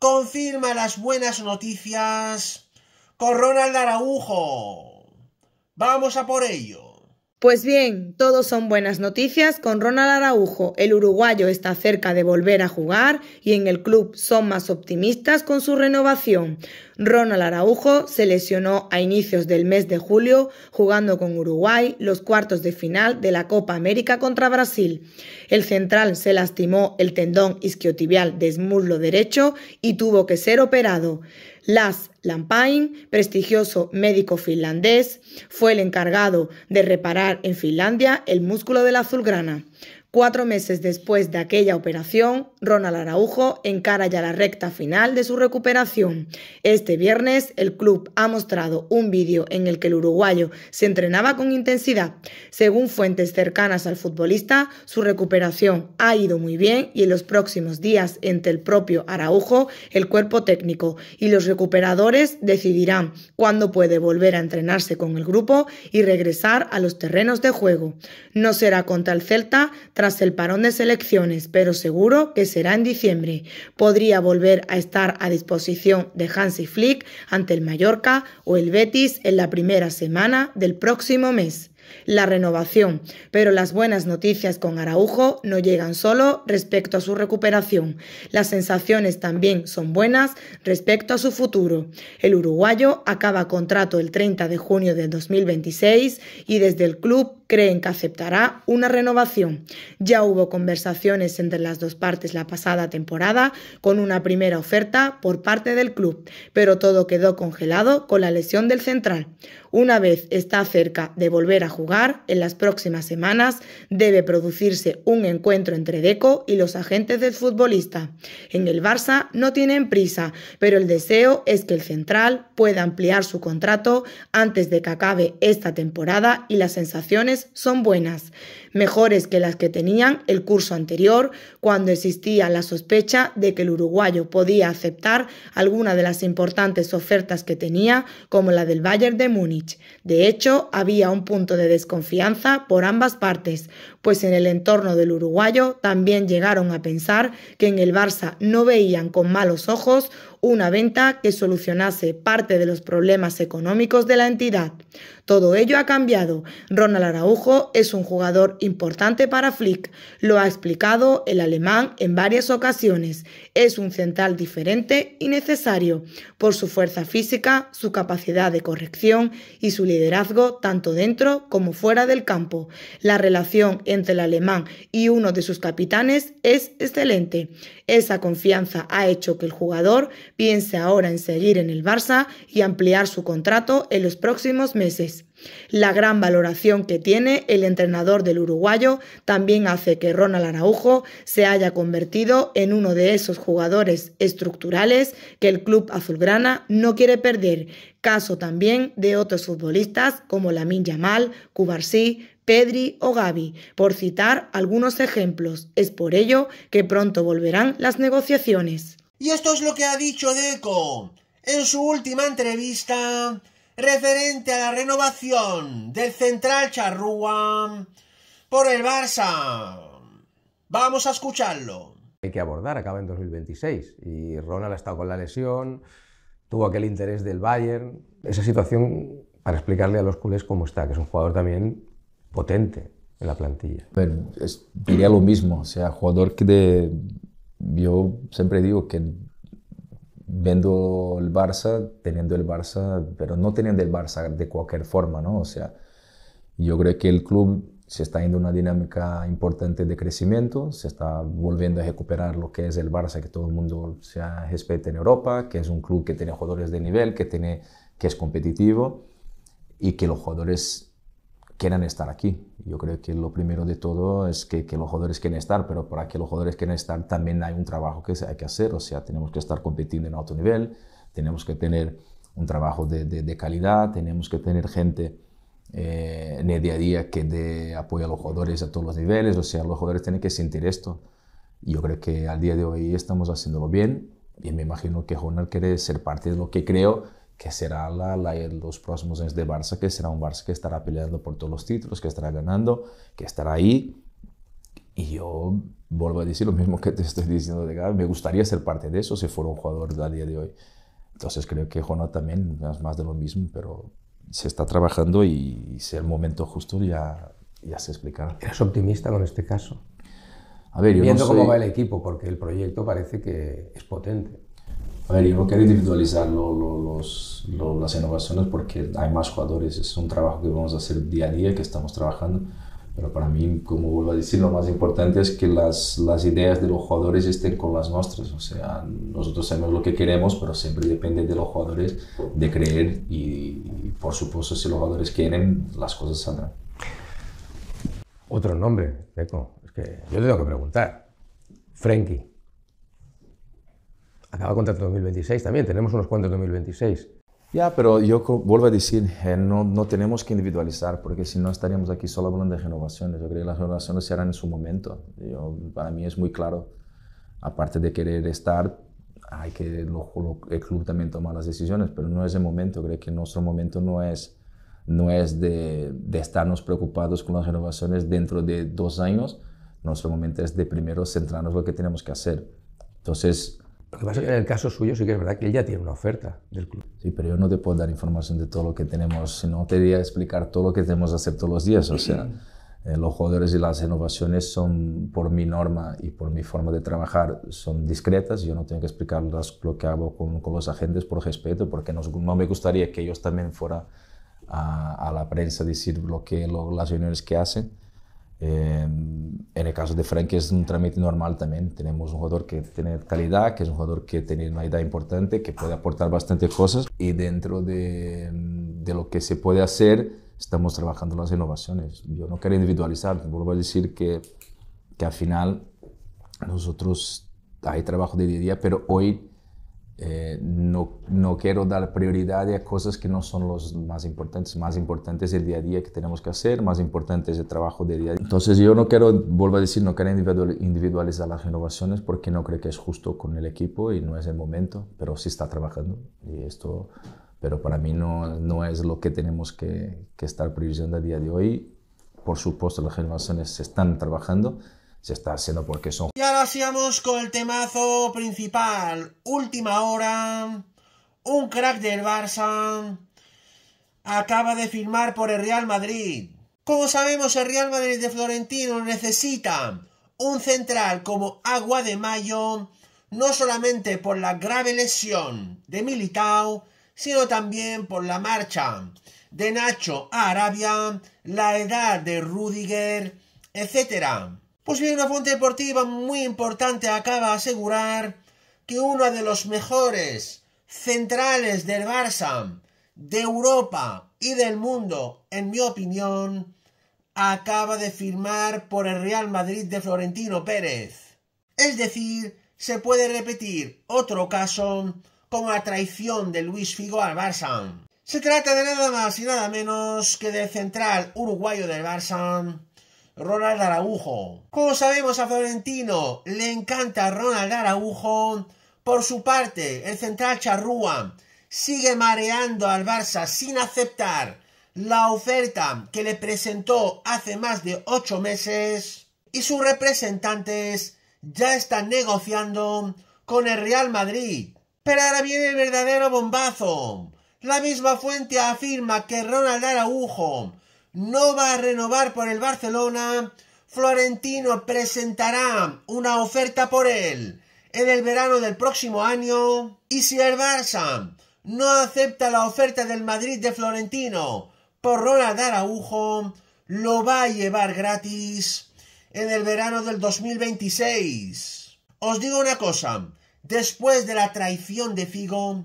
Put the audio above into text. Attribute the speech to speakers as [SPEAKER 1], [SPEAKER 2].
[SPEAKER 1] confirma las buenas noticias con Ronald Araujo. Vamos a por
[SPEAKER 2] ello. Pues bien, todos son buenas noticias con Ronald Araujo. El uruguayo está cerca de volver a jugar y en el club son más optimistas con su renovación. Ronald Araujo se lesionó a inicios del mes de julio jugando con Uruguay los cuartos de final de la Copa América contra Brasil. El central se lastimó el tendón isquiotibial muslo derecho y tuvo que ser operado. Las Lampain, prestigioso médico finlandés, fue el encargado de reparar en Finlandia el músculo de la azulgrana. Cuatro meses después de aquella operación, Ronald Araujo encara ya la recta final de su recuperación. Este viernes, el club ha mostrado un vídeo en el que el uruguayo se entrenaba con intensidad. Según fuentes cercanas al futbolista, su recuperación ha ido muy bien y en los próximos días, entre el propio Araujo, el cuerpo técnico y los recuperadores decidirán cuándo puede volver a entrenarse con el grupo y regresar a los terrenos de juego. No será contra el Celta, tras el parón de selecciones, pero seguro que será en diciembre. Podría volver a estar a disposición de Hansi Flick ante el Mallorca o el Betis en la primera semana del próximo mes la renovación, pero las buenas noticias con Araujo no llegan solo respecto a su recuperación. Las sensaciones también son buenas respecto a su futuro. El uruguayo acaba contrato el 30 de junio de 2026 y desde el club creen que aceptará una renovación. Ya hubo conversaciones entre las dos partes la pasada temporada con una primera oferta por parte del club, pero todo quedó congelado con la lesión del central. Una vez está cerca de volver a en las próximas semanas debe producirse un encuentro entre Deco y los agentes del futbolista. En el Barça no tienen prisa, pero el deseo es que el central pueda ampliar su contrato antes de que acabe esta temporada y las sensaciones son buenas, mejores que las que tenían el curso anterior cuando existía la sospecha de que el uruguayo podía aceptar alguna de las importantes ofertas que tenía como la del Bayern de Múnich. De hecho, había un punto de desconfianza por ambas partes, pues en el entorno del uruguayo también llegaron a pensar que en el Barça no veían con malos ojos una venta que solucionase parte de los problemas económicos de la entidad. Todo ello ha cambiado. Ronald Araujo es un jugador importante para Flick. Lo ha explicado el alemán en varias ocasiones. Es un central diferente y necesario por su fuerza física, su capacidad de corrección y su liderazgo tanto dentro como fuera del campo. La relación entre el alemán y uno de sus capitanes es excelente. Esa confianza ha hecho que el jugador piense ahora en seguir en el Barça y ampliar su contrato en los próximos meses. La gran valoración que tiene el entrenador del uruguayo también hace que Ronald Araujo se haya convertido en uno de esos jugadores estructurales que el club azulgrana no quiere perder, caso también de otros futbolistas como Lamin Yamal, Cubarsí, Pedri o Gavi, por citar algunos ejemplos. Es por ello que pronto volverán las negociaciones.
[SPEAKER 1] Y esto es lo que ha dicho Deco en su última entrevista referente a la renovación del central charrúa por el Barça. Vamos a escucharlo.
[SPEAKER 3] Hay que abordar, acaba en 2026 y Ronald ha estado con la lesión, tuvo aquel interés del Bayern. Esa situación para explicarle a los culés cómo está, que es un jugador
[SPEAKER 4] también potente en la plantilla. Bueno, diría lo mismo, o sea, jugador que de, yo siempre digo que vendo el Barça, teniendo el Barça, pero no teniendo el Barça de cualquier forma, ¿no? O sea, yo creo que el club se está yendo una dinámica importante de crecimiento, se está volviendo a recuperar lo que es el Barça, que todo el mundo se respeta en Europa, que es un club que tiene jugadores de nivel, que, tiene, que es competitivo y que los jugadores quieran estar aquí. Yo creo que lo primero de todo es que, los jugadores quieren estar, pero para que los jugadores quieran estar también hay un trabajo que hay que hacer, o sea, tenemos que estar compitiendo en alto nivel, tenemos que tener un trabajo de, calidad, tenemos que tener gente eh, en el día a día que dé apoyo a los jugadores a todos los niveles, o sea, los jugadores tienen que sentir esto. Y yo creo que al día de hoy estamos haciéndolo bien y me imagino que Jonal quiere ser parte de lo que creo que será la, los próximos años de Barça, que será un Barça que estará peleando por todos los títulos, que estará ganando, que estará ahí. Y yo vuelvo a decir lo mismo que te estoy diciendo de me gustaría ser parte de eso si fuera un jugador del día de hoy. Entonces creo que Jonathan también es más de lo mismo, pero se está trabajando y, si el momento justo ya, ya se explicará. ¿Eres optimista con este caso? A ver, yo Viendo cómo
[SPEAKER 3] va el equipo, porque el proyecto parece que es potente.
[SPEAKER 4] A ver, yo no quiero individualizar los, las innovaciones porque hay más jugadores, es un trabajo que vamos a hacer día a día, que estamos trabajando, pero para mí, como vuelvo a decir, lo más importante es que las, ideas de los jugadores estén con las nuestras, o sea, nosotros sabemos lo que queremos, pero siempre depende de los jugadores de creer y, por supuesto, si los jugadores quieren, las cosas saldrán.
[SPEAKER 3] Otro nombre, Eco, es que yo tengo que preguntar, frankie acaba contrato 2026 también, tenemos unos cuantos
[SPEAKER 4] 2026. Ya, pero yo vuelvo a decir, eh, no, no, tenemos que individualizar, porque si no estaríamos aquí solo hablando de renovaciones. Yo creo que las renovaciones se harán en su momento. Yo, para mí es muy claro, aparte de querer estar, hay que lo, el club también tomar las decisiones, pero no es el momento. Creo que nuestro momento no es, no es de, de estarnos preocupados con las renovaciones dentro de dos años. Nuestro momento es de primero centrarnos en lo que tenemos que hacer. Entonces,
[SPEAKER 3] lo que pasa que en el caso suyo sí que es verdad que él ya tiene una oferta
[SPEAKER 4] del club. Sí, pero yo no te puedo dar información de todo lo que tenemos, sino te voy a explicar todo lo que tenemos que hacer todos los días. O sea, eh, los jugadores y las renovaciones son, por mi norma y por mi forma de trabajar, son discretas. Yo no tengo que explicar lo que hago con, los agentes por respeto, porque no, me gustaría que ellos también fueran a, la prensa decir lo que, las reuniones que hacen eh, en el caso de Frank es un trámite normal también. Tenemos un jugador que tiene calidad, que es un jugador que tiene una edad importante, que puede aportar bastantes cosas. Y dentro de, lo que se puede hacer, estamos trabajando las innovaciones. Yo no quiero individualizar, vuelvo a decir que, que al final nosotros hay trabajo de día a día, pero hoy eh, no, no, quiero dar prioridad a cosas que no son los más importantes. Más importante es el día a día que tenemos que hacer, más importante es el trabajo de día a día. Entonces yo no quiero, vuelvo a decir, no quiero individualizar las renovaciones porque no creo que es justo con el equipo y no es el momento, pero sí está trabajando y esto, pero para mí no, no es lo que tenemos que, estar priorizando a día de hoy. Por supuesto, las renovaciones se están trabajando, se está haciendo porque son... Y ahora
[SPEAKER 1] sigamos con el temazo principal. Última hora. Un crack del Barça. Acaba de firmar por el Real Madrid. Como sabemos, el Real Madrid de Florentino necesita un central como Agua de Mayo, no solamente por la grave lesión de Militao, sino también por la marcha de Nacho a Arabia, la edad de Rudiger, etc. Pues bien, una fuente deportiva muy importante acaba de asegurar que uno de los mejores centrales del Barça, de Europa y del mundo, en mi opinión, acaba de firmar por el Real Madrid de Florentino Pérez. Es decir, se puede repetir otro caso con la traición de Luis Figo al Barça. Se trata de nada más y nada menos que del central uruguayo del Barça, Ronald Araujo. Como sabemos a Florentino le encanta Ronald Araujo. Por su parte, el central charrúa sigue mareando al Barça sin aceptar la oferta que le presentó hace más de ocho meses y sus representantes ya están negociando con el Real Madrid. Pero ahora viene el verdadero bombazo. La misma fuente afirma que Ronald Araujo no va a renovar por el Barcelona, Florentino presentará una oferta por él en el verano del próximo año. Y si el Barça no acepta la oferta del Madrid de Florentino por Ronald Araujo, lo va a llevar gratis en el verano del 2026. Os digo una cosa, después de la traición de Figo,